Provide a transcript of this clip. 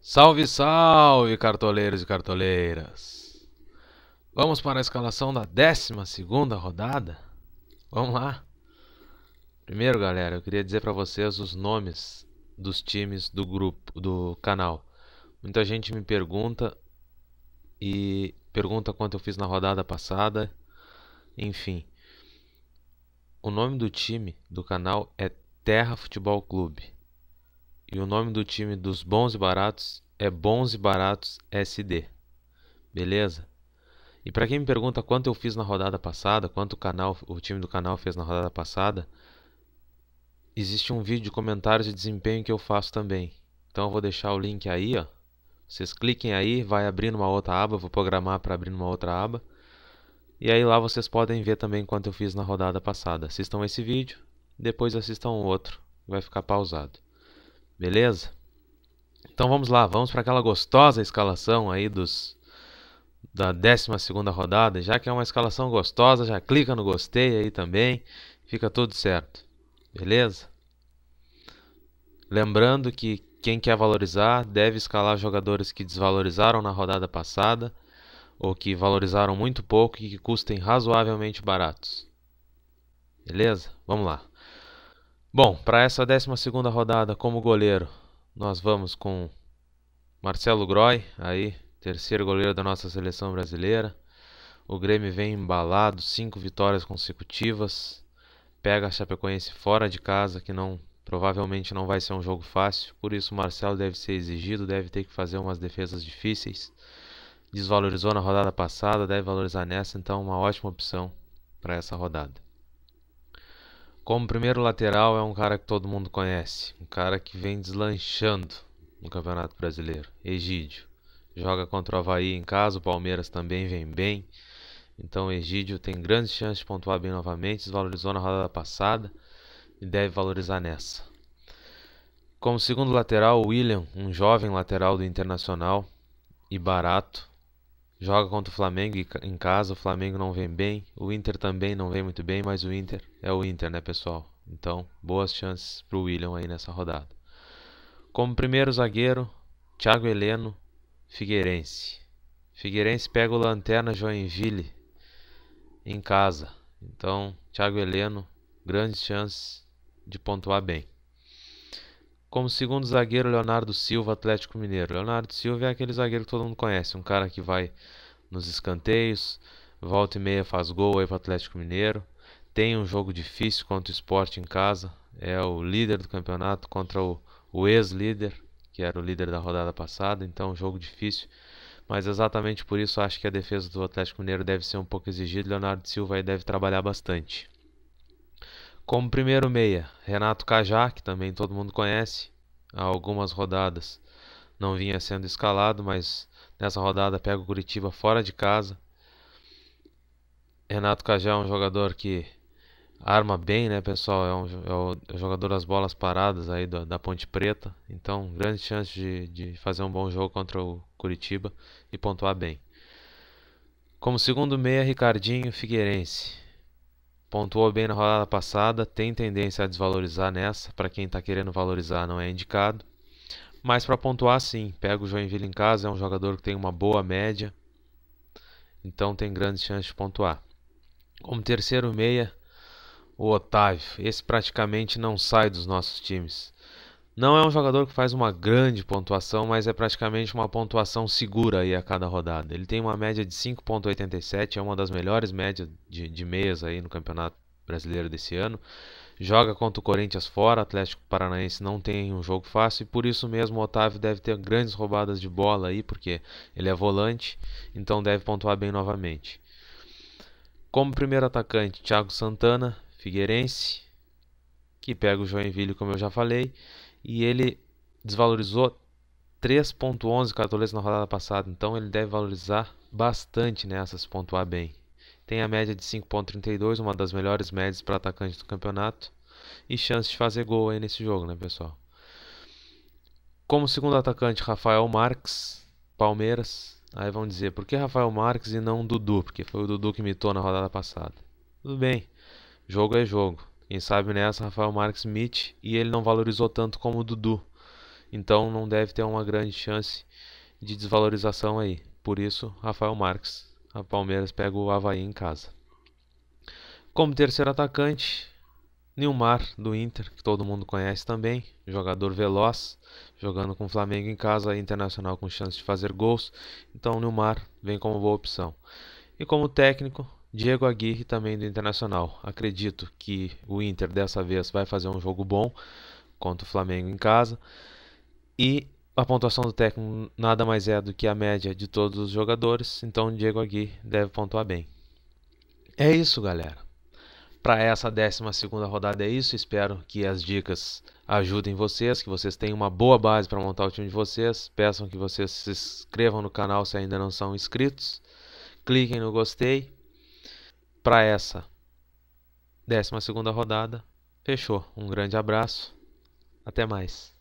Salve, salve, cartoleiros e cartoleiras! Vamos para a escalação da 12 rodada? Vamos lá! Primeiro, galera, eu queria dizer para vocês os nomes dos times do grupo, do canal. Muita gente me pergunta e pergunta quanto eu fiz na rodada passada. Enfim, o nome do time do canal é Terra Futebol Clube. E o nome do time dos bons e baratos é Bons e Baratos SD. Beleza? E para quem me pergunta quanto eu fiz na rodada passada, quanto o canal, o time do canal fez na rodada passada, existe um vídeo de comentários de desempenho que eu faço também. Então eu vou deixar o link aí, ó. Vocês cliquem aí, vai abrir uma outra aba, vou programar para abrir uma outra aba. E aí lá vocês podem ver também quanto eu fiz na rodada passada. Assistam esse vídeo, depois assistam o outro, vai ficar pausado. Beleza? Então vamos lá, vamos para aquela gostosa escalação aí dos da 12 rodada. Já que é uma escalação gostosa, já clica no gostei aí também, fica tudo certo. Beleza? Lembrando que quem quer valorizar deve escalar jogadores que desvalorizaram na rodada passada ou que valorizaram muito pouco e que custem razoavelmente baratos. Beleza? Vamos lá. Bom, para essa 12 rodada como goleiro, nós vamos com Marcelo Groy, aí, terceiro goleiro da nossa seleção brasileira. O Grêmio vem embalado, cinco vitórias consecutivas. Pega a Chapecoense fora de casa, que não provavelmente não vai ser um jogo fácil. Por isso o Marcelo deve ser exigido, deve ter que fazer umas defesas difíceis desvalorizou na rodada passada, deve valorizar nessa, então uma ótima opção para essa rodada. Como primeiro lateral é um cara que todo mundo conhece, um cara que vem deslanchando no Campeonato Brasileiro, Egídio. Joga contra o Havaí em casa, o Palmeiras também vem bem. Então Egídio tem grandes chances de pontuar bem novamente, desvalorizou na rodada passada e deve valorizar nessa. Como segundo lateral, William, um jovem lateral do Internacional e barato, joga contra o Flamengo em casa, o Flamengo não vem bem, o Inter também não vem muito bem, mas o Inter é o Inter, né, pessoal? Então, boas chances para o William aí nessa rodada. Como primeiro zagueiro, Thiago Heleno, Figueirense. Figueirense pega o Lanterna Joinville em casa. Então, Thiago Heleno, grandes chances de pontuar bem como segundo zagueiro Leonardo Silva, Atlético Mineiro. Leonardo Silva é aquele zagueiro que todo mundo conhece, um cara que vai nos escanteios, volta e meia faz gol aí para o Atlético Mineiro. Tem um jogo difícil contra o esporte em casa, é o líder do campeonato contra o, o ex-líder, que era o líder da rodada passada, então é um jogo difícil. Mas exatamente por isso acho que a defesa do Atlético Mineiro deve ser um pouco exigida. Leonardo Silva aí deve trabalhar bastante. Como primeiro meia, Renato Cajá, que também todo mundo conhece, há algumas rodadas não vinha sendo escalado, mas nessa rodada pega o Curitiba fora de casa. Renato Cajá é um jogador que arma bem, né, pessoal? É, um, é, é o jogador das bolas paradas aí da, da Ponte Preta. Então, grande chance de, de fazer um bom jogo contra o Curitiba e pontuar bem. Como segundo meia, Ricardinho Figueirense. Pontuou bem na rodada passada, tem tendência a desvalorizar nessa. Para quem está querendo valorizar, não é indicado. Mas para pontuar, sim, pega o Joinville em casa, é um jogador que tem uma boa média. Então tem grandes chances de pontuar. Como terceiro meia, o Otávio. Esse praticamente não sai dos nossos times. Não é um jogador que faz uma grande pontuação, mas é praticamente uma pontuação segura aí a cada rodada. Ele tem uma média de 5.87, é uma das melhores médias de, de meias aí no Campeonato Brasileiro desse ano. Joga contra o Corinthians fora, Atlético Paranaense não tem um jogo fácil e por isso mesmo o Otávio deve ter grandes roubadas de bola aí, porque ele é volante, então deve pontuar bem novamente. Como primeiro atacante, Thiago Santana, Figueirense, que pega o Joinville, como eu já falei, e ele desvalorizou 3.11 cartoletes na rodada passada, então ele deve valorizar bastante nessas, né, pontuar bem. Tem a média de 5.32, uma das melhores médias para atacante do campeonato, e chance de fazer gol aí nesse jogo, né, pessoal? Como segundo atacante, Rafael Marques, Palmeiras. Aí vão dizer, por que Rafael Marques e não Dudu? Porque foi o Dudu que mitou na rodada passada. Tudo bem, jogo é jogo. Quem sabe nessa, né, Rafael Marques Smith, e ele não valorizou tanto como o Dudu. Então não deve ter uma grande chance de desvalorização aí. Por isso, Rafael Marques, a Palmeiras pega o Havaí em casa. Como terceiro atacante, Nilmar do Inter, que todo mundo conhece também, jogador veloz, jogando com o Flamengo em casa, Internacional com chance de fazer gols. Então, Nilmar vem como boa opção. E como técnico, Diego Aguirre também do Internacional. Acredito que o Inter dessa vez vai fazer um jogo bom contra o Flamengo em casa. E a pontuação do técnico nada mais é do que a média de todos os jogadores, então Diego Aguirre deve pontuar bem. É isso, galera. Para essa 12 rodada é isso. Espero que as dicas ajudem vocês, que vocês tenham uma boa base para montar o time de vocês. Peçam que vocês se inscrevam no canal se ainda não são inscritos. Cliquem no gostei para essa 12 segunda rodada. Fechou. Um grande abraço. Até mais.